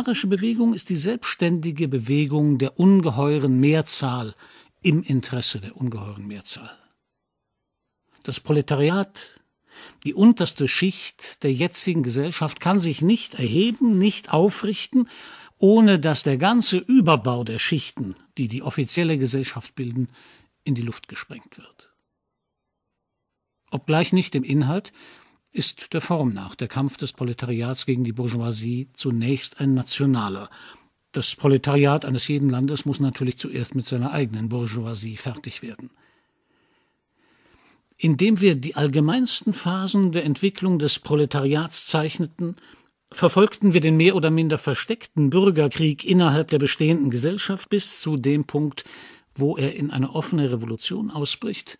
solidarische Bewegung ist die selbstständige Bewegung der ungeheuren Mehrzahl im Interesse der ungeheuren Mehrzahl. Das Proletariat, die unterste Schicht der jetzigen Gesellschaft kann sich nicht erheben, nicht aufrichten, ohne dass der ganze Überbau der Schichten, die die offizielle Gesellschaft bilden, in die Luft gesprengt wird. Obgleich nicht im Inhalt, ist der Form nach der Kampf des Proletariats gegen die Bourgeoisie zunächst ein nationaler. Das Proletariat eines jeden Landes muss natürlich zuerst mit seiner eigenen Bourgeoisie fertig werden. Indem wir die allgemeinsten Phasen der Entwicklung des Proletariats zeichneten, verfolgten wir den mehr oder minder versteckten Bürgerkrieg innerhalb der bestehenden Gesellschaft bis zu dem Punkt, wo er in eine offene Revolution ausbricht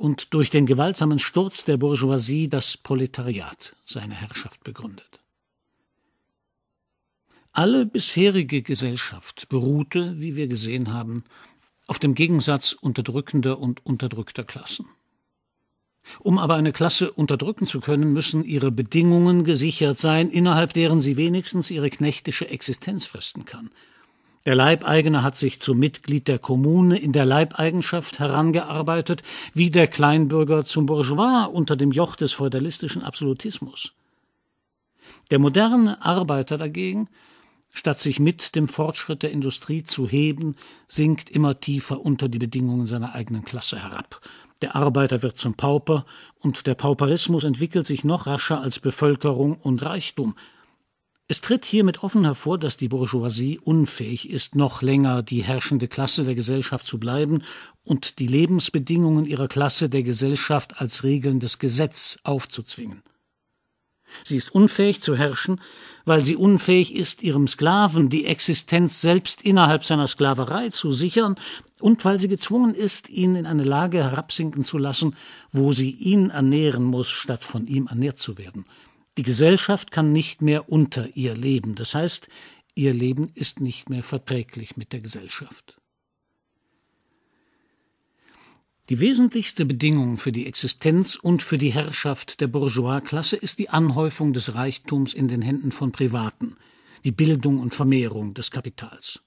und durch den gewaltsamen Sturz der Bourgeoisie das Proletariat seine Herrschaft begründet. Alle bisherige Gesellschaft beruhte, wie wir gesehen haben, auf dem Gegensatz unterdrückender und unterdrückter Klassen. Um aber eine Klasse unterdrücken zu können, müssen ihre Bedingungen gesichert sein, innerhalb deren sie wenigstens ihre knechtische Existenz fristen kann. Der Leibeigene hat sich zum Mitglied der Kommune in der Leibeigenschaft herangearbeitet, wie der Kleinbürger zum Bourgeois unter dem Joch des feudalistischen Absolutismus. Der moderne Arbeiter dagegen, statt sich mit dem Fortschritt der Industrie zu heben, sinkt immer tiefer unter die Bedingungen seiner eigenen Klasse herab. Der Arbeiter wird zum Pauper und der Pauperismus entwickelt sich noch rascher als Bevölkerung und Reichtum, es tritt hiermit offen hervor, dass die Bourgeoisie unfähig ist, noch länger die herrschende Klasse der Gesellschaft zu bleiben und die Lebensbedingungen ihrer Klasse der Gesellschaft als regelndes Gesetz aufzuzwingen. Sie ist unfähig zu herrschen, weil sie unfähig ist, ihrem Sklaven die Existenz selbst innerhalb seiner Sklaverei zu sichern und weil sie gezwungen ist, ihn in eine Lage herabsinken zu lassen, wo sie ihn ernähren muss, statt von ihm ernährt zu werden. Die Gesellschaft kann nicht mehr unter ihr leben. Das heißt, ihr Leben ist nicht mehr verträglich mit der Gesellschaft. Die wesentlichste Bedingung für die Existenz und für die Herrschaft der Bourgeois-Klasse ist die Anhäufung des Reichtums in den Händen von Privaten, die Bildung und Vermehrung des Kapitals.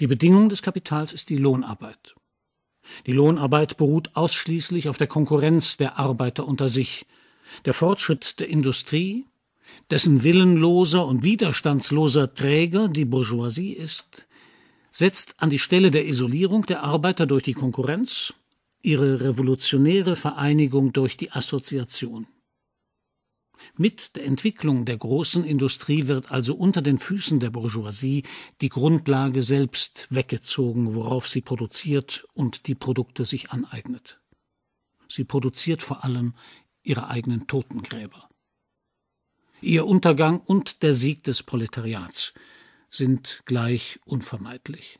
Die Bedingung des Kapitals ist die Lohnarbeit. Die Lohnarbeit beruht ausschließlich auf der Konkurrenz der Arbeiter unter sich, der Fortschritt der Industrie, dessen willenloser und widerstandsloser Träger die Bourgeoisie ist, setzt an die Stelle der Isolierung der Arbeiter durch die Konkurrenz ihre revolutionäre Vereinigung durch die Assoziation. Mit der Entwicklung der großen Industrie wird also unter den Füßen der Bourgeoisie die Grundlage selbst weggezogen, worauf sie produziert und die Produkte sich aneignet. Sie produziert vor allem ihrer eigenen Totengräber. Ihr Untergang und der Sieg des Proletariats sind gleich unvermeidlich.